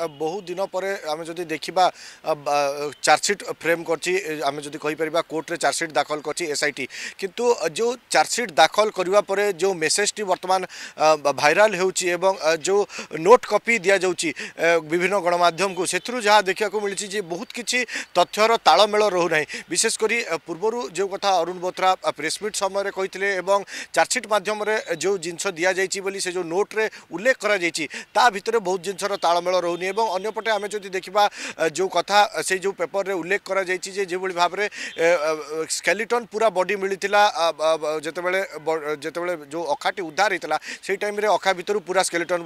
बहु दिन पर आम जब देखा चार्जसीट फ्रेम करें जो कहींपर कोर्टे चार्जसीट दाखल कर एस आई टी कि जो चार्जसीट दाखल करने जो मेसेजटी बर्तमान भाइराल हो जो नोट कपी दि जा विभिन्न गणमाम को से देखा मिली बहुत किसी तथ्यर तालमेल रो ना विशेषकर पूर्व जो कथा अरुण बोथ्रा प्रेसमिट समय कही चार्जसीट मध्यम जो जिनस दि जाइए से जो नोट्रे उल्लेख कर बहुत जिनसर तालमेल रोनी ପାରୁନି ଏବଂ ଅନ୍ୟପଟେ ଆମେ ଯଦି ଦେଖିବା ଯେଉଁ କଥା ସେଇ ଯେଉଁ ପେପରରେ ଉଲ୍ଲେଖ କରାଯାଇଛି ଯେ যেভাবে ভাবে স্কেলিটন পুরা বডি মিলিলা যেতবে যেতবে যে অখাটি উদ্ধার হয়েছিল সেই টাইমে অখা ভিতর পুরা স্কেলিটন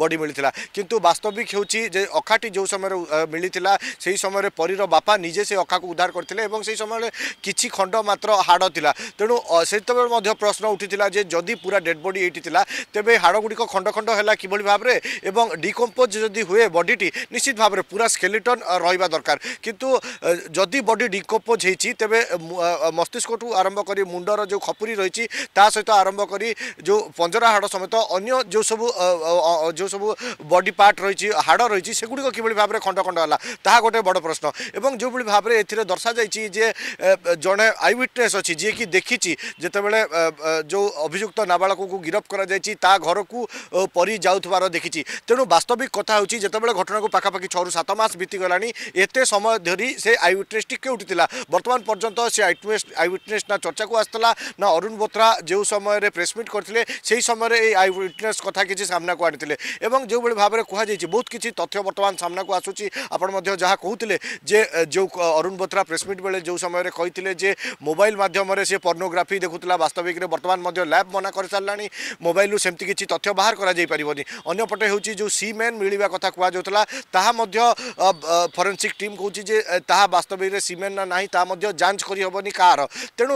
বডি মিলিলা কিন্তু বাস্তবিক হচ্ছে যে অখাটি যে সময় মিলিলা সেই সময় পরীর বাপা নিজে সেই অখাকে উদ্ধার করে এবং সেই সময় কিছু খণ্ড মাত্র হাড় লা তেমন সেতবে প্রশ্ন উঠিলা যে যদি পুরা ডেড বডি এইটি লা তেমনি হাড়গুড়ি খণ্ড খণ্ড হল কিভাবে ভাবে এবং ডিকম্পোজ যদি হুয়ে ভাবে বডিটি নিশ্চিত ভাবে পুরা স্কেলিটন রহবা দরকার কিন্তু যদি বডি ডিকম্পোজ হয়েছি তেবে মস্তিষ্কঠু আরম্ভ করে মুন্ডর যে খপুরি রয়েছে তা সহ আরম্ভ করে যে পঞ্জরা হাড় সমেত অন্য যে সবু যে সবু বডি পার্ট রয়েছে হাড় রয়েছে সেগুড়ি কিভাবে ভাবে খণ্ড খণ্ড হল তাহা গোটে বড় প্রশ্ন এবং যেভাবে ভাবে এতে দর্শাই যে জনে আই উইটনেস অছি যে কি দেখিছি যেতবে যে অভিযুক্ত নাবাড়ক গিরফ করা যাই তা ঘরক পরি যাওয়ার দেখিছি তেমন বাস্তবিক কথা হচ্ছে যেতবে ঘটনাকে পাখাপাখি ছু সাত মাস বিতিগলা এত সময় ধরে সে আই উইটনেস কে উঠিলা বর্তমান পর্যন্ত সে আইটনেস আই উইটনেস না চর্চাকু আসলা না অরুণ বোথরা যে সময় প্রেসমিট করে সেই সময় এই আই উইটনেস কথা কিছু সামনাকু আনিলে এবং যেভাবে ভাবে কুহযাই বহু কিছু তথ্য বর্তমান সামনাকু আসুচি আপনার যা কুলে যে যে অরুণ বোথরা প্রেসমিট বেড়ে যে সময় কে যে মোবাইল মাধ্যমে সে পর্নোগ্রাফি দেখুলা বাস্তবিক বর্তমান ল্যাব মনা করে সারা মোবাইল সেমি কিছু তথ্য বাহার করা যাই পারনি অন্যপটে হচ্ছে যে সি মেন মিলবা কথা କୁହାଯାଉଥିଲା ତାହା ମଧ୍ୟ ଫରେନ୍ସିକ୍ ଟିମ୍ କହୁଛି ଯେ ତାହା ବାସ୍ତବିକରେ ସିମେଣ୍ଟ ନା ନାହିଁ ତାହା ମଧ୍ୟ ଯାଞ୍ଚ କରିହେବନି କାହାର ତେଣୁ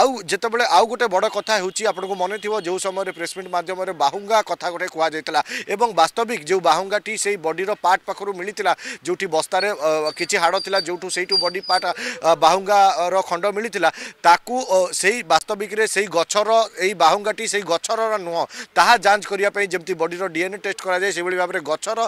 ଆଉ ଯେତେବେଳେ ଆଉ ଗୋଟେ ବଡ଼ କଥା ହେଉଛି ଆପଣଙ୍କୁ ମନେ ଥିବ ଯେଉଁ ସମୟରେ ପ୍ରେସମିଟ୍ ମାଧ୍ୟମରେ ବାହୁଙ୍ଗା କଥା ଗୋଟେ କୁହାଯାଇଥିଲା ଏବଂ ବାସ୍ତବିକ ଯେଉଁ ବାହୁଙ୍ଗାଟି ସେଇ ବଡ଼ିର ପାର୍ଟ ପାଖରୁ ମିଳିଥିଲା ଯେଉଁଠି ବସ୍ତାରେ କିଛି ହାଡ଼ ଥିଲା ଯେଉଁଠୁ ସେଇଠୁ ବଡ଼ି ପାର୍ଟ ବାହୁଙ୍ଗାର ଖଣ୍ଡ ମିଳିଥିଲା ତାକୁ ସେଇ ବାସ୍ତବିକରେ ସେଇ ଗଛର ଏଇ ବାହୁଙ୍ଗାଟି ସେଇ ଗଛର ନୁହଁ ତାହା ଯାଞ୍ଚ କରିବା ପାଇଁ ଯେମିତି ବଡ଼ିର ଡିଏନ୍ଏ ଟେଷ୍ଟ କରାଯାଏ ସେଭଳି ଭାବରେ ଗଛର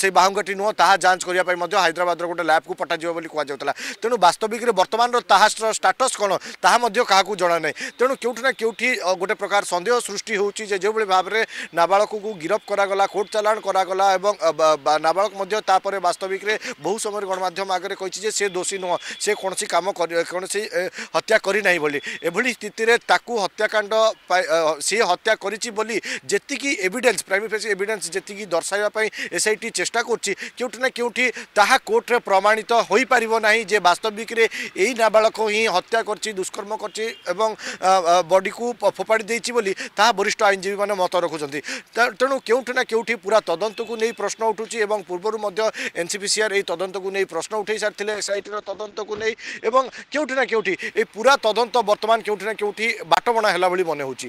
সেই ବାହୁଙ୍ଗଟି ନୁହଁ ତାହା ଯାଞ୍ଚ କରିବା ପାଇଁ ମଧ୍ୟ ହାଇଦ୍ରାବାଦର ଗୋଟେ ଲ୍ୟାବ୍କୁ ପଠାଯିବ ବୋଲି କୁହାଯାଉଥିଲା ତେଣୁ ବାସ୍ତବିକରେ ବର୍ତ୍ତମାନର ତାହାର ଷ୍ଟାଟସ୍ କ'ଣ ତାହା ମଧ୍ୟ କାହାକୁ ଜଣାନାହିଁ ତେଣୁ କେଉଁଠି ନା କେଉଁଠି ଗୋଟେ ପ୍ରକାର ସନ୍ଦେହ ସୃଷ୍ଟି ହେଉଛି ଯେ ଯେଉଁଭଳି ଭାବରେ ନାବାଳକକୁ ଗିରଫ କରାଗଲା କୋର୍ଟ ଚାଲାଣ କରାଗଲା ଏବଂ ନାବାଳକ ମଧ୍ୟ ତାପରେ ବାସ୍ତବିକରେ ବହୁ ସମୟରେ ଗଣମାଧ୍ୟମ ଆଗରେ କହିଛି ଯେ ସେ ଦୋଷୀ ନୁହଁ ସେ କୌଣସି କାମ କୌଣସି ହତ୍ୟା କରିନାହିଁ ବୋଲି ଏଭଳି ସ୍ଥିତିରେ ତାକୁ ହତ୍ୟାକାଣ୍ଡ ସିଏ ହତ୍ୟା କରିଛି ବୋଲି ଯେତିକି ଏଭିଡେନ୍ସ ପ୍ରାଇମେଫେସି ଏଭିଡେନ୍ସ ଯେତିକି ଦର୍ଶାଇବା ପାଇଁ ଏସ୍ଆଇଟି চেষ্টা করছি কেউটি না কেউটি তাহা কোর্টরে প্রমাণিত হয়ে হয়েপারিব না যে বাস্তবিকরে এই নাবাড়ক হি হত্যা করছি দুষ্কর্ম করছি এবং বডি কু ফোপাড়ি দিয়েছি বলে তাহা বরিষ্ঠ আইনজীবী মানে মত রাখুন তেমন কেউটি না কেউটি পুরা তদন্তকু নিয়ে প্রশ্ন উঠুছি এবং পূর্বর মধ্যে এনসিপিসিআর এই তদন্তকু নিয়ে প্রশ্ন উঠাই সারিলে এসআইটির তদন্তকু নিয়ে এবং কেউটি না কেউটি এই পুরা তদন্ত বর্তমান কেউটি না কেউটি বাটবণা হল ভাবে মনে হচ্ছে